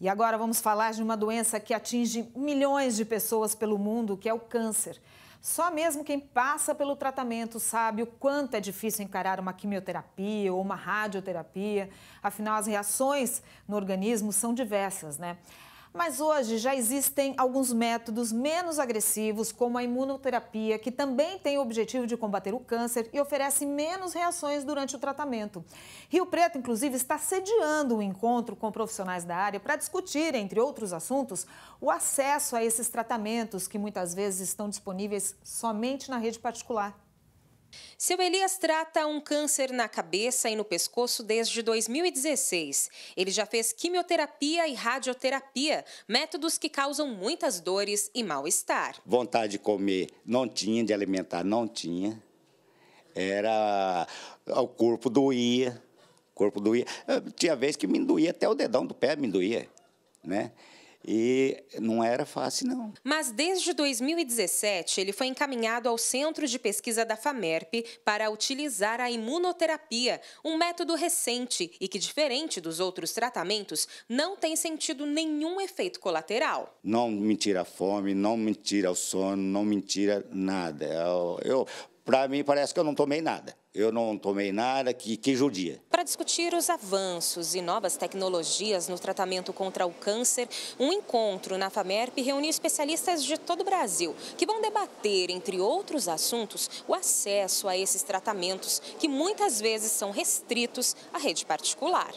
E agora vamos falar de uma doença que atinge milhões de pessoas pelo mundo, que é o câncer. Só mesmo quem passa pelo tratamento sabe o quanto é difícil encarar uma quimioterapia ou uma radioterapia. Afinal, as reações no organismo são diversas, né? Mas hoje já existem alguns métodos menos agressivos, como a imunoterapia, que também tem o objetivo de combater o câncer e oferece menos reações durante o tratamento. Rio Preto, inclusive, está sediando um encontro com profissionais da área para discutir, entre outros assuntos, o acesso a esses tratamentos que muitas vezes estão disponíveis somente na rede particular. Seu Elias trata um câncer na cabeça e no pescoço desde 2016. Ele já fez quimioterapia e radioterapia, métodos que causam muitas dores e mal-estar. Vontade de comer não tinha, de alimentar não tinha. Era. Ah, o corpo doía. O corpo doía. Ah, tinha vez que me doía até o dedão do pé, me doía. Né? E não era fácil, não. Mas desde 2017, ele foi encaminhado ao Centro de Pesquisa da FAMERP para utilizar a imunoterapia, um método recente e que, diferente dos outros tratamentos, não tem sentido nenhum efeito colateral. Não me tira a fome, não me tira o sono, não me tira nada. Eu, eu Para mim, parece que eu não tomei nada. Eu não tomei nada que, que judia discutir os avanços e novas tecnologias no tratamento contra o câncer, um encontro na FAMERP reuniu especialistas de todo o Brasil que vão debater, entre outros assuntos, o acesso a esses tratamentos que muitas vezes são restritos à rede particular.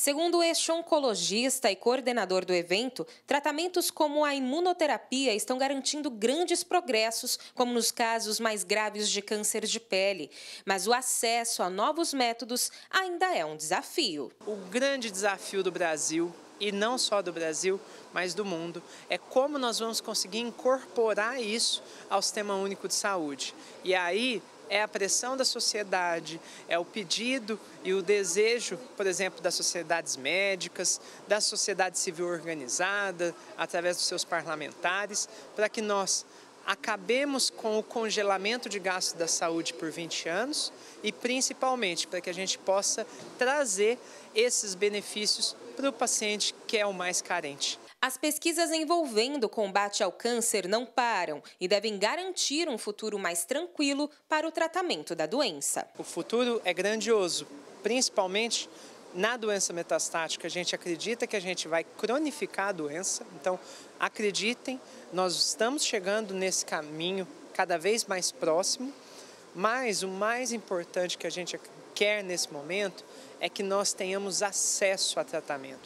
Segundo este oncologista e coordenador do evento, tratamentos como a imunoterapia estão garantindo grandes progressos, como nos casos mais graves de câncer de pele. Mas o acesso a novos métodos ainda é um desafio. O grande desafio do Brasil e não só do Brasil, mas do mundo, é como nós vamos conseguir incorporar isso ao Sistema Único de Saúde. E aí é a pressão da sociedade, é o pedido e o desejo, por exemplo, das sociedades médicas, da sociedade civil organizada, através dos seus parlamentares, para que nós acabemos com o congelamento de gastos da saúde por 20 anos e principalmente para que a gente possa trazer esses benefícios para o paciente que é o mais carente. As pesquisas envolvendo o combate ao câncer não param e devem garantir um futuro mais tranquilo para o tratamento da doença. O futuro é grandioso, principalmente na doença metastática, a gente acredita que a gente vai cronificar a doença. Então, acreditem, nós estamos chegando nesse caminho cada vez mais próximo. Mas o mais importante que a gente quer nesse momento é que nós tenhamos acesso a tratamento.